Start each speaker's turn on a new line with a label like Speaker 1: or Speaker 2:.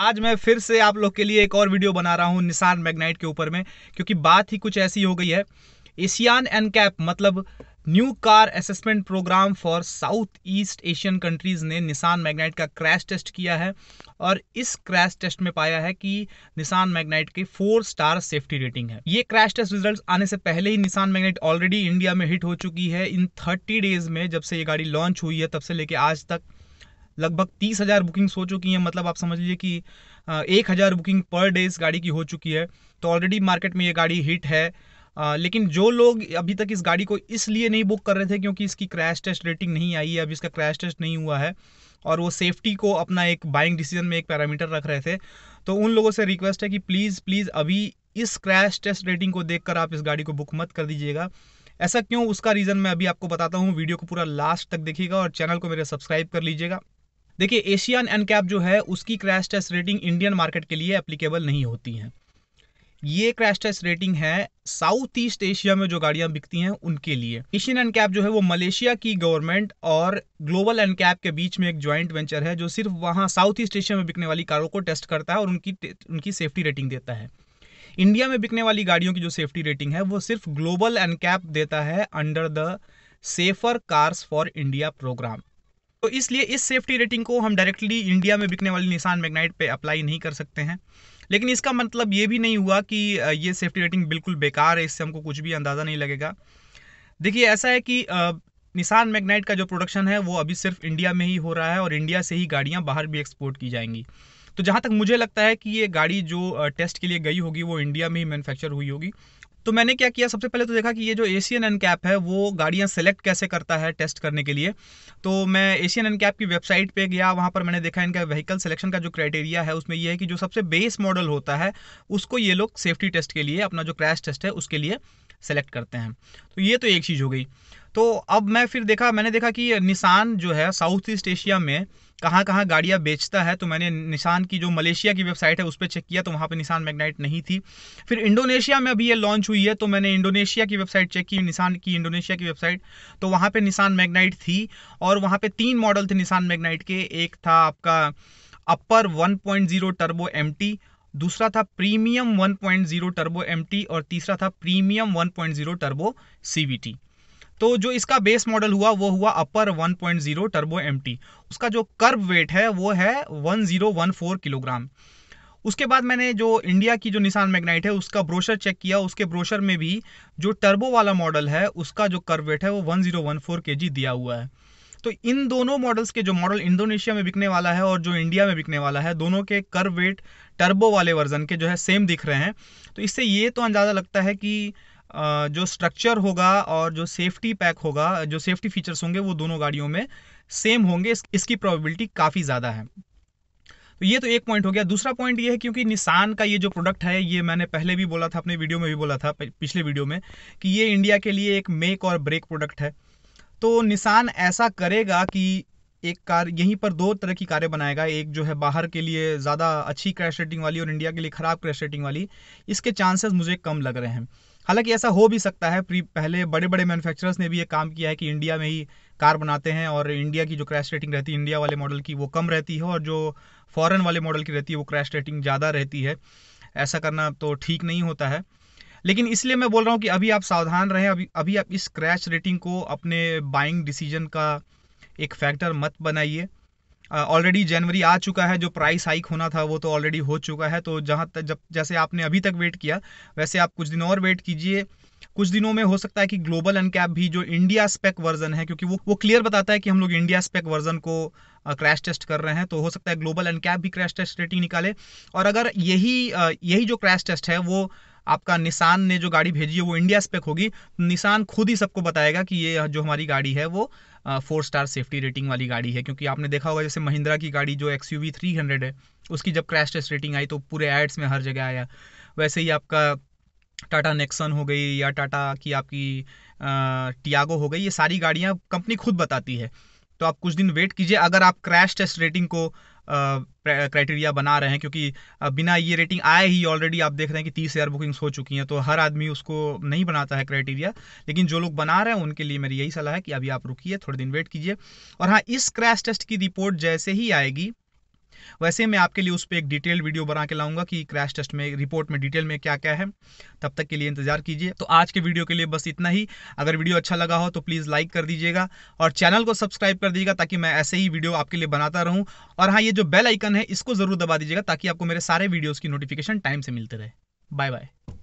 Speaker 1: आज मैं फिर से आप लोग के लिए एक और वीडियो बना रहा हूँ निशान मैग्नाइट के ऊपर में क्योंकि बात ही कुछ ऐसी हो गई है एशियान एनकैप मतलब new car assessment programme for South East Asian countries ने निशान मैग्नाइट का क्रैश टेस्ट किया है और इस क्रैश टेस्ट में पाया है कि निशान मैग्नाइट की फोर स्टार सेफ्टी रेटिंग है ये क्रैश टेस्ट रिजल्ट आने से पहले ही निशान मैग्नाइट ऑलरेडी इंडिया में हिट हो चुकी है इन थर्टी डेज में जब से ये गाड़ी लॉन्च हुई है तब से लेके आज तक लगभग तीस हज़ार बुकिंग्स हो चुकी हैं मतलब आप समझ लीजिए कि एक हज़ार बुकिंग पर डे इस गाड़ी की हो चुकी है तो ऑलरेडी मार्केट में ये गाड़ी हिट है आ, लेकिन जो लोग अभी तक इस गाड़ी को इसलिए नहीं बुक कर रहे थे क्योंकि इसकी क्रैश टेस्ट रेटिंग नहीं आई है अभी इसका क्रैश टेस्ट नहीं हुआ है और वो सेफ्टी को अपना एक बाइंग डिसीजन में एक पैरामीटर रख रहे थे तो उन लोगों से रिक्वेस्ट है कि प्लीज़ प्लीज़ अभी इस क्रैश टेस्ट रेटिंग को देख आप इस गाड़ी को बुक मत कर दीजिएगा ऐसा क्यों उसका रीज़न मैं अभी आपको बताता हूँ वीडियो को पूरा लास्ट तक देखिएगा और चैनल को मेरे सब्सक्राइब कर लीजिएगा देखिए एशियन एन कैप जो है उसकी crash test rating Indian market के लिए एप्लीकेबल नहीं होती है ये क्रैश टेस्ट रेटिंग है साउथ ईस्ट एशिया में जो गाड़ियां बिकती हैं उनके लिए एशियन एन कैप जो है वो मलेशिया की गवर्नमेंट और ग्लोबल एन कैप के बीच में एक ज्वाइंट वेंचर है जो सिर्फ वहां साउथ ईस्ट एशिया में बिकने वाली कारों को टेस्ट करता है और उनकी उनकी सेफ्टी रेटिंग देता है इंडिया में बिकने वाली गाड़ियों की जो सेफ्टी रेटिंग है वो सिर्फ ग्लोबल एन कैप देता है under the Safer Cars for India programme तो इसलिए इस सेफ्टी रेटिंग को हम डायरेक्टली इंडिया में बिकने वाली निशान मैग्नाइट पे अप्लाई नहीं कर सकते हैं लेकिन इसका मतलब ये भी नहीं हुआ कि ये सेफ्टी रेटिंग बिल्कुल बेकार है इससे हमको कुछ भी अंदाज़ा नहीं लगेगा देखिए ऐसा है कि निशान मैग्नाइट का जो प्रोडक्शन है वो अभी सिर्फ इंडिया में ही हो रहा है और इंडिया से ही गाड़ियाँ बाहर भी एक्सपोर्ट की जाएंगी तो जहाँ तक मुझे लगता है कि ये गाड़ी जो टेस्ट के लिए गई होगी वो इंडिया में ही मैन्युफैक्चर हुई होगी तो मैंने क्या किया सबसे पहले तो देखा कि ये जो एशियन एन कैप है वो गाड़ियाँ सेलेक्ट कैसे करता है टेस्ट करने के लिए तो मैं एशियन एन कैप की वेबसाइट पे गया वहाँ पर मैंने देखा इनका व्हीकल सिलेक्शन का जो क्राइटेरिया है उसमें ये है कि जो सबसे बेस मॉडल होता है उसको ये लोग सेफ्टी टेस्ट के लिए अपना जो क्रैश टेस्ट है उसके लिए सेलेक्ट करते हैं तो ये तो एक चीज़ हो गई तो अब मैं फिर देखा मैंने देखा कि निशान जो है साउथ ईस्ट एशिया में कहाँ कहाँ गाड़ियाँ बेचता है तो मैंने निशान की जो मलेशिया की वेबसाइट है उस पर चेक किया तो वहाँ पर निशान मैग्नाइट नहीं थी फिर इंडोनेशिया में अभी ये लॉन्च हुई है तो मैंने इंडोनेशिया की वेबसाइट चेक की निशान की इंडोनेशिया की वेबसाइट तो वहाँ पर निशान मैग्नाइट थी और वहाँ पर तीन मॉडल थे निशान मैगनाइट के एक था आपका अपर वन टर्बो एम दूसरा था प्रीमियम 1.0 टर्बो एम और तीसरा था प्रीमियम 1.0 टर्बो सी तो जो इसका बेस मॉडल हुआ वो हुआ अपर 1.0 टर्बो एम उसका जो कर्व वेट है वो है 1014 किलोग्राम उसके बाद मैंने जो इंडिया की जो निशान मैग्नाइट है उसका ब्रोशर चेक किया उसके ब्रोशर में भी जो टर्बो वाला मॉडल है उसका जो कर्व वेट है वो 1014 जी दिया हुआ है तो इन दोनों मॉडल्स के जो मॉडल इंडोनेशिया में बिकने वाला है और जो इंडिया में बिकने वाला है दोनों के कर्व वेट टर्बो वाले वर्जन के जो है सेम दिख रहे हैं तो इससे ये तो अंदाज़ा लगता है कि जो स्ट्रक्चर होगा और जो सेफ्टी पैक होगा जो सेफ्टी फीचर्स होंगे वो दोनों गाड़ियों में सेम होंगे इसकी प्रोबेबिलिटी काफ़ी ज़्यादा है तो ये तो एक पॉइंट हो गया दूसरा पॉइंट ये है क्योंकि निसान का ये जो प्रोडक्ट है ये मैंने पहले भी बोला था अपने वीडियो में भी बोला था पिछले वीडियो में कि ये इंडिया के लिए एक मेक और ब्रेक प्रोडक्ट है तो निसान ऐसा करेगा कि एक कार यहीं पर दो तरह की कारें बनाएगा एक जो है बाहर के लिए ज़्यादा अच्छी क्रैश रेटिंग वाली और इंडिया के लिए ख़राब क्रैश रेटिंग वाली इसके चांसेस मुझे कम लग रहे हैं हालांकि ऐसा हो भी सकता है प्री पहले बड़े बड़े मैन्युफैक्चरर्स ने भी ये काम किया है कि इंडिया में ही कार बनाते हैं और इंडिया की जो क्रैश रेटिंग रहती है इंडिया वाले मॉडल की वो कम रहती है और जो फॉरेन वाले मॉडल की रहती है वो क्रैश रेटिंग ज़्यादा रहती है ऐसा करना तो ठीक नहीं होता है लेकिन इसलिए मैं बोल रहा हूँ कि अभी आप सावधान रहें अभी अभी आप इस क्रैश रेटिंग को अपने बाइंग डिसीजन का एक फैक्टर मत बनाइए ऑलरेडी जनवरी आ चुका है जो प्राइस हाइक होना था वो तो ऑलरेडी हो चुका है तो जहाँ तक जब जैसे आपने अभी तक वेट किया वैसे आप कुछ दिन और वेट कीजिए कुछ दिनों में हो सकता है कि ग्लोबल अनकैप भी जो इंडिया स्पेक वर्जन है क्योंकि वो वो क्लियर बताता है कि हम लोग इंडिया स्पेक वर्जन को क्रैश टेस्ट कर रहे हैं तो हो सकता है ग्लोबल अनकैप भी क्रैश टेस्ट रेटिंग निकाले और अगर यही यही जो क्रैश टेस्ट है वो आपका निशान ने जो गाड़ी भेजी है वो इंडिया स्पेक होगी निशान खुद ही सबको बताएगा कि ये जो हमारी गाड़ी है वो फोर स्टार सेफ्टी रेटिंग वाली गाड़ी है क्योंकि आपने देखा होगा जैसे महिंद्रा की गाड़ी जो एक्स यू थ्री हंड्रेड है उसकी जब क्रैश टेस्ट रेटिंग आई तो पूरे एड्स में हर जगह आया वैसे ही आपका टाटा नेक्सन हो गई या टाटा की आपकी टियागो हो गई ये सारी गाड़ियाँ कंपनी खुद बताती है तो आप कुछ दिन वेट कीजिए अगर आप क्रैश टेस्ट रेटिंग को क्राइटेरिया बना रहे हैं क्योंकि बिना ये रेटिंग आए ही ऑलरेडी आप देख रहे हैं कि तीस हज़ार बुकिंग्स हो चुकी हैं तो हर आदमी उसको नहीं बनाता है क्राइटेरिया लेकिन जो लोग बना रहे हैं उनके लिए मेरी यही सलाह है कि अभी आप रुकिए थोड़े दिन वेट कीजिए और हाँ इस क्रैश टेस्ट की रिपोर्ट जैसे ही आएगी वैसे मैं आपके लिए उस पर एक डिटेल वीडियो बना के लाऊंगा कि क्रैश टेस्ट में रिपोर्ट में डिटेल में क्या क्या है तब तक के लिए इंतजार कीजिए तो आज के वीडियो के लिए बस इतना ही अगर वीडियो अच्छा लगा हो तो प्लीज़ लाइक कर दीजिएगा और चैनल को सब्सक्राइब कर दीजिएगा ताकि मैं ऐसे ही वीडियो आपके लिए बनाता रहूँ और हाँ ये जो बेल आइकन है इसको ज़रूर दबा दीजिएगा ताकि आपको मेरे सारे वीडियोज़ की नोटिफिकेशन टाइम से मिलते रहे बाय बाय